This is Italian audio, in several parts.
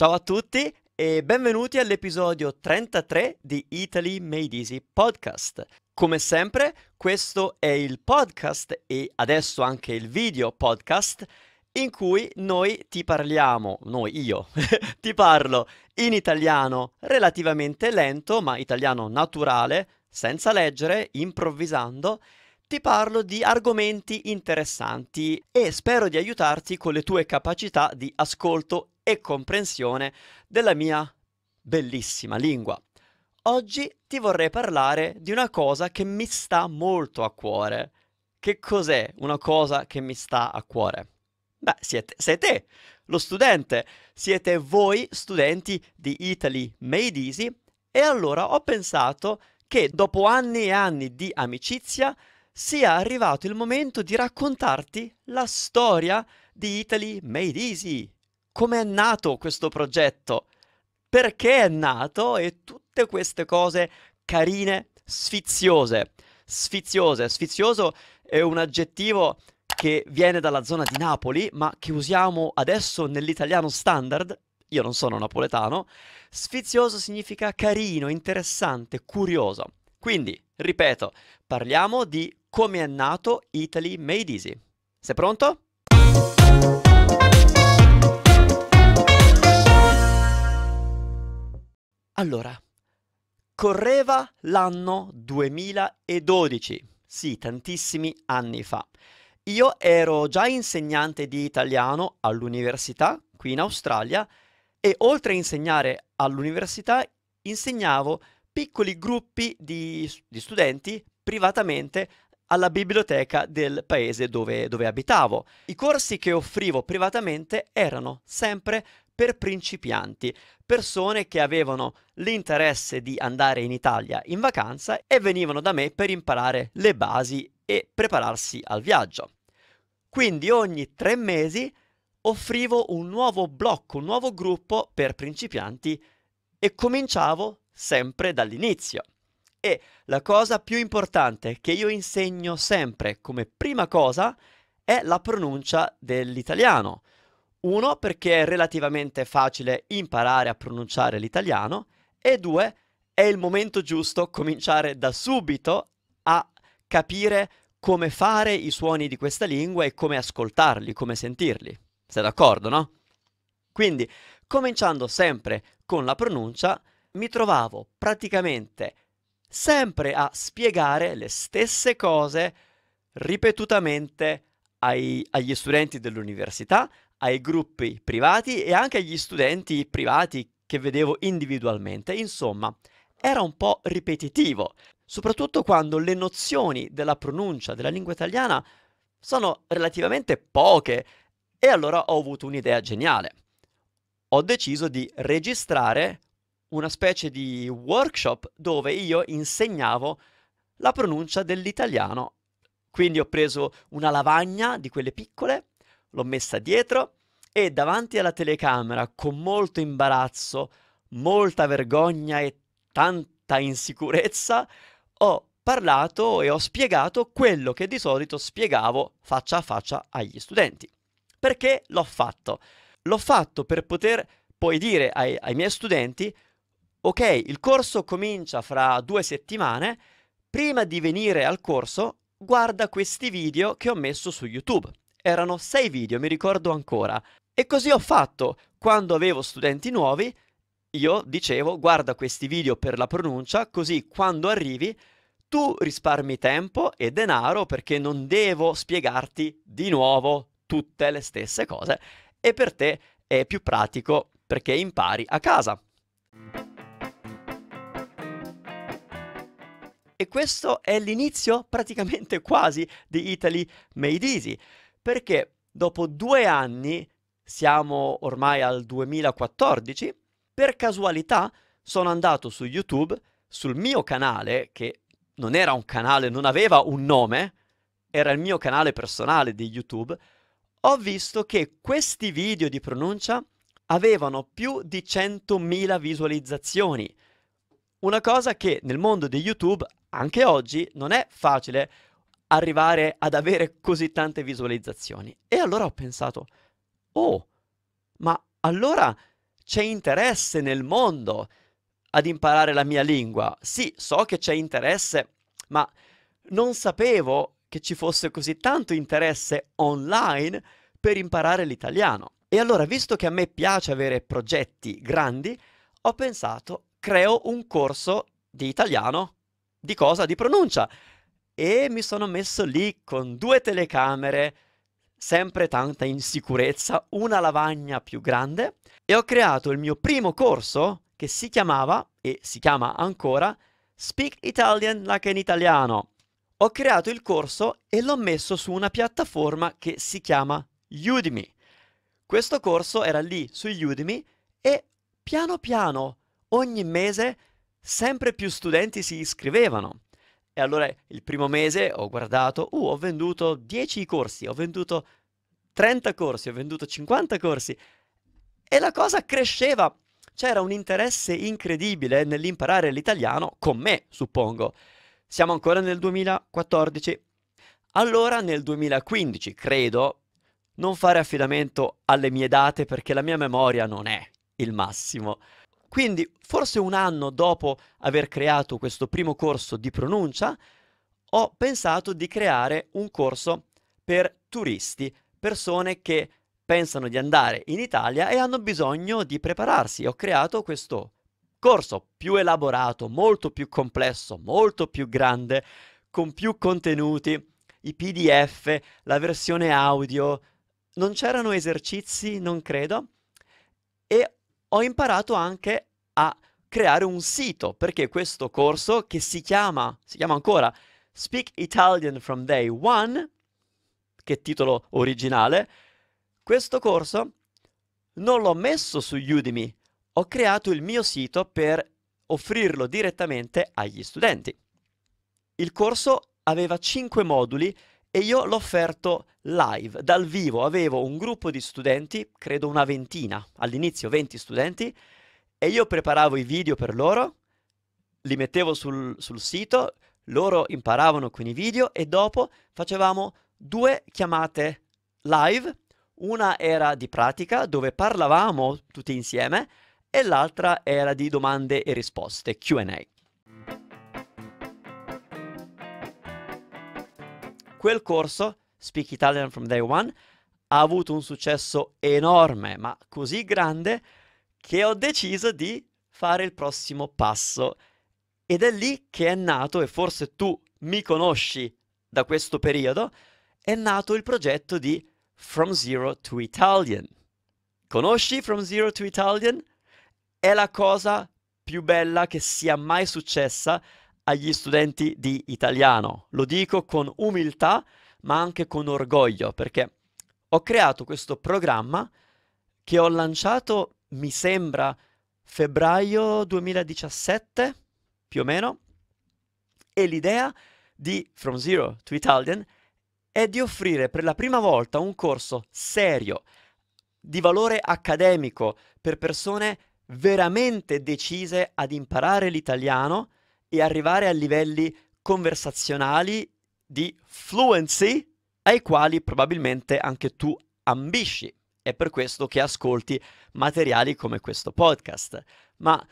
Ciao a tutti e benvenuti all'episodio 33 di Italy Made Easy Podcast. Come sempre, questo è il podcast e adesso anche il video podcast in cui noi ti parliamo, noi io ti parlo in italiano relativamente lento, ma italiano naturale, senza leggere, improvvisando, ti parlo di argomenti interessanti e spero di aiutarti con le tue capacità di ascolto e comprensione della mia bellissima lingua. Oggi ti vorrei parlare di una cosa che mi sta molto a cuore. Che cos'è una cosa che mi sta a cuore? Beh, siete, siete lo studente, siete voi studenti di Italy Made Easy e allora ho pensato che dopo anni e anni di amicizia sia arrivato il momento di raccontarti la storia di Italy Made Easy, come è nato questo progetto, perché è nato e tutte queste cose carine, sfiziose. Sfiziose, sfizioso è un aggettivo che viene dalla zona di Napoli, ma che usiamo adesso nell'italiano standard. Io non sono napoletano. Sfizioso significa carino, interessante, curioso. Quindi, ripeto, parliamo di come è nato Italy Made Easy. Sei pronto? Allora, correva l'anno 2012, sì, tantissimi anni fa. Io ero già insegnante di italiano all'università, qui in Australia, e oltre a insegnare all'università, insegnavo piccoli gruppi di, di studenti privatamente alla biblioteca del paese dove, dove abitavo. I corsi che offrivo privatamente erano sempre per principianti, persone che avevano l'interesse di andare in Italia in vacanza e venivano da me per imparare le basi e prepararsi al viaggio. Quindi ogni tre mesi offrivo un nuovo blocco, un nuovo gruppo per principianti e cominciavo sempre dall'inizio. E la cosa più importante che io insegno sempre come prima cosa è la pronuncia dell'italiano. Uno, perché è relativamente facile imparare a pronunciare l'italiano e due, è il momento giusto cominciare da subito a capire come fare i suoni di questa lingua e come ascoltarli, come sentirli. Sei d'accordo, no? Quindi, cominciando sempre con la pronuncia, mi trovavo praticamente sempre a spiegare le stesse cose ripetutamente ai, agli studenti dell'università, ai gruppi privati e anche agli studenti privati che vedevo individualmente. Insomma, era un po' ripetitivo, soprattutto quando le nozioni della pronuncia della lingua italiana sono relativamente poche e allora ho avuto un'idea geniale. Ho deciso di registrare una specie di workshop dove io insegnavo la pronuncia dell'italiano quindi ho preso una lavagna di quelle piccole, l'ho messa dietro e davanti alla telecamera, con molto imbarazzo, molta vergogna e tanta insicurezza, ho parlato e ho spiegato quello che di solito spiegavo faccia a faccia agli studenti. Perché l'ho fatto? L'ho fatto per poter poi dire ai, ai miei studenti, ok, il corso comincia fra due settimane, prima di venire al corso guarda questi video che ho messo su YouTube. Erano sei video, mi ricordo ancora. E così ho fatto. Quando avevo studenti nuovi, io dicevo guarda questi video per la pronuncia, così quando arrivi tu risparmi tempo e denaro perché non devo spiegarti di nuovo tutte le stesse cose e per te è più pratico perché impari a casa. E questo è l'inizio praticamente quasi di Italy Made Easy, perché dopo due anni, siamo ormai al 2014, per casualità sono andato su YouTube, sul mio canale, che non era un canale, non aveva un nome, era il mio canale personale di YouTube, ho visto che questi video di pronuncia avevano più di 100.000 visualizzazioni. Una cosa che nel mondo di YouTube anche oggi non è facile arrivare ad avere così tante visualizzazioni. E allora ho pensato, oh, ma allora c'è interesse nel mondo ad imparare la mia lingua. Sì, so che c'è interesse, ma non sapevo che ci fosse così tanto interesse online per imparare l'italiano. E allora, visto che a me piace avere progetti grandi, ho pensato, creo un corso di italiano di cosa? Di pronuncia. E mi sono messo lì con due telecamere, sempre tanta insicurezza, una lavagna più grande e ho creato il mio primo corso che si chiamava, e si chiama ancora, Speak Italian like in italiano. Ho creato il corso e l'ho messo su una piattaforma che si chiama Udemy. Questo corso era lì su Udemy e piano piano, ogni mese, sempre più studenti si iscrivevano. E allora il primo mese ho guardato, uh, ho venduto 10 corsi, ho venduto 30 corsi, ho venduto 50 corsi. E la cosa cresceva. C'era un interesse incredibile nell'imparare l'italiano con me, suppongo. Siamo ancora nel 2014. Allora nel 2015, credo, non fare affidamento alle mie date perché la mia memoria non è il massimo. Quindi, forse un anno dopo aver creato questo primo corso di pronuncia, ho pensato di creare un corso per turisti, persone che pensano di andare in Italia e hanno bisogno di prepararsi. Ho creato questo corso più elaborato, molto più complesso, molto più grande, con più contenuti, i PDF, la versione audio. Non c'erano esercizi, non credo, e ho imparato anche a creare un sito, perché questo corso che si chiama, si chiama ancora Speak Italian from Day One, che è titolo originale, questo corso non l'ho messo su Udemy, ho creato il mio sito per offrirlo direttamente agli studenti. Il corso aveva 5 moduli e io l'ho offerto live, dal vivo. Avevo un gruppo di studenti, credo una ventina, all'inizio 20 studenti, e io preparavo i video per loro, li mettevo sul, sul sito, loro imparavano con i video e dopo facevamo due chiamate live. Una era di pratica, dove parlavamo tutti insieme, e l'altra era di domande e risposte, QA. Quel corso, Speak Italian from Day One, ha avuto un successo enorme, ma così grande, che ho deciso di fare il prossimo passo. Ed è lì che è nato, e forse tu mi conosci da questo periodo, è nato il progetto di From Zero to Italian. Conosci From Zero to Italian? È la cosa più bella che sia mai successa agli studenti di italiano. Lo dico con umiltà, ma anche con orgoglio, perché ho creato questo programma che ho lanciato, mi sembra, febbraio 2017, più o meno, e l'idea di From Zero to Italian è di offrire per la prima volta un corso serio, di valore accademico, per persone veramente decise ad imparare l'italiano e arrivare a livelli conversazionali di fluency ai quali probabilmente anche tu ambisci. È per questo che ascolti materiali come questo podcast. Ma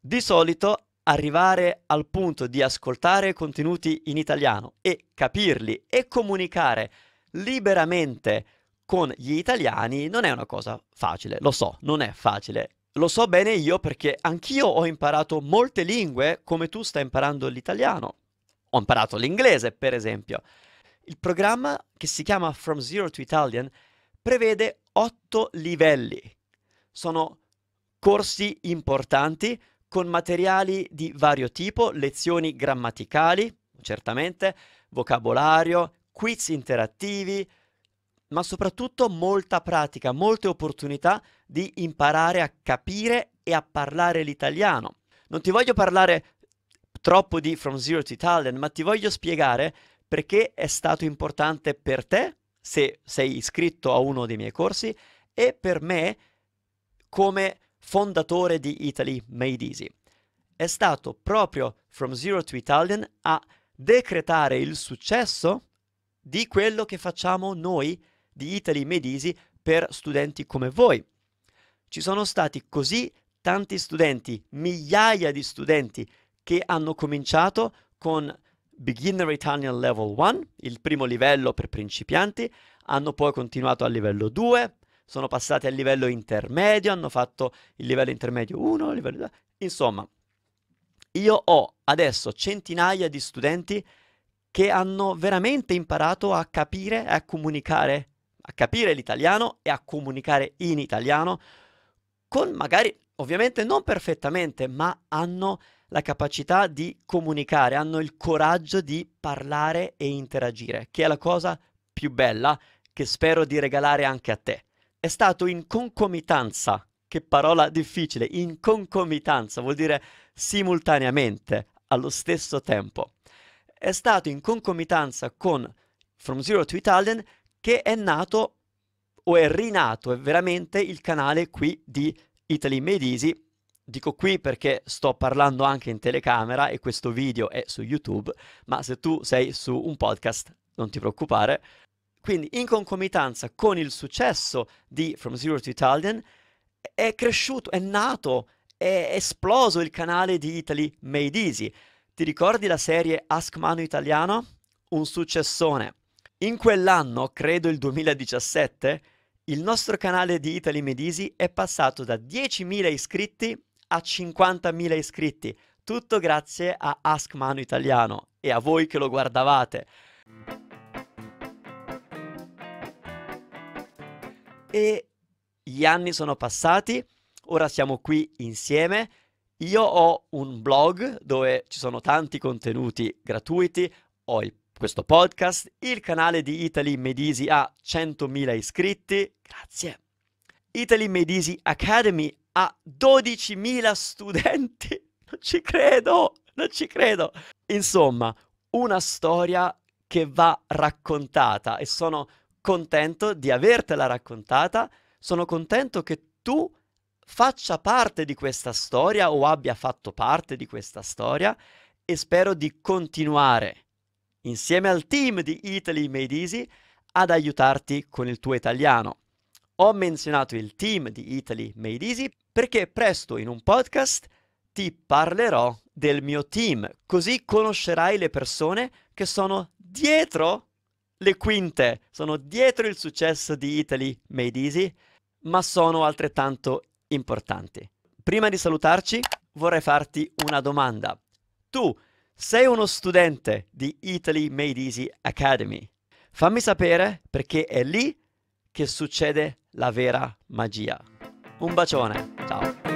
di solito arrivare al punto di ascoltare contenuti in italiano e capirli e comunicare liberamente con gli italiani non è una cosa facile, lo so, non è facile. Lo so bene io perché anch'io ho imparato molte lingue come tu stai imparando l'italiano. Ho imparato l'inglese, per esempio. Il programma che si chiama From Zero to Italian prevede otto livelli. Sono corsi importanti con materiali di vario tipo, lezioni grammaticali, certamente, vocabolario, quiz interattivi, ma soprattutto molta pratica, molte opportunità di imparare a capire e a parlare l'italiano. Non ti voglio parlare troppo di From Zero to Italian, ma ti voglio spiegare perché è stato importante per te, se sei iscritto a uno dei miei corsi, e per me come fondatore di Italy Made Easy. È stato proprio From Zero to Italian a decretare il successo di quello che facciamo noi di Italy Made Easy per studenti come voi. Ci sono stati così tanti studenti, migliaia di studenti che hanno cominciato con Beginner Italian Level 1, il primo livello per principianti, hanno poi continuato al livello 2, sono passati al livello intermedio, hanno fatto il livello intermedio 1, livello 2, insomma, io ho adesso centinaia di studenti che hanno veramente imparato a capire e a comunicare a capire l'italiano e a comunicare in italiano con magari ovviamente non perfettamente, ma hanno la capacità di comunicare, hanno il coraggio di parlare e interagire, che è la cosa più bella che spero di regalare anche a te. È stato in concomitanza, che parola difficile, in concomitanza vuol dire simultaneamente, allo stesso tempo. È stato in concomitanza con From Zero to Italian che è nato o è rinato, è veramente il canale qui di Italy Made Easy. Dico qui perché sto parlando anche in telecamera e questo video è su YouTube, ma se tu sei su un podcast non ti preoccupare. Quindi in concomitanza con il successo di From Zero to Italian è cresciuto, è nato, è esploso il canale di Italy Made Easy. Ti ricordi la serie Ask Mano Italiano? Un successone. In quell'anno, credo il 2017, il nostro canale di Italy Medisi è passato da 10.000 iscritti a 50.000 iscritti, tutto grazie a Ask Mano Italiano e a voi che lo guardavate. E gli anni sono passati, ora siamo qui insieme. Io ho un blog dove ci sono tanti contenuti gratuiti, ho il questo podcast, il canale di Italy Medisi ha 100.000 iscritti, grazie. Italy Medisi Academy ha 12.000 studenti, non ci credo, non ci credo. Insomma, una storia che va raccontata e sono contento di avertela raccontata, sono contento che tu faccia parte di questa storia o abbia fatto parte di questa storia e spero di continuare insieme al team di Italy Made Easy, ad aiutarti con il tuo italiano. Ho menzionato il team di Italy Made Easy perché presto in un podcast ti parlerò del mio team, così conoscerai le persone che sono dietro le quinte, sono dietro il successo di Italy Made Easy, ma sono altrettanto importanti. Prima di salutarci vorrei farti una domanda. Tu sei uno studente di Italy Made Easy Academy. Fammi sapere perché è lì che succede la vera magia. Un bacione, ciao!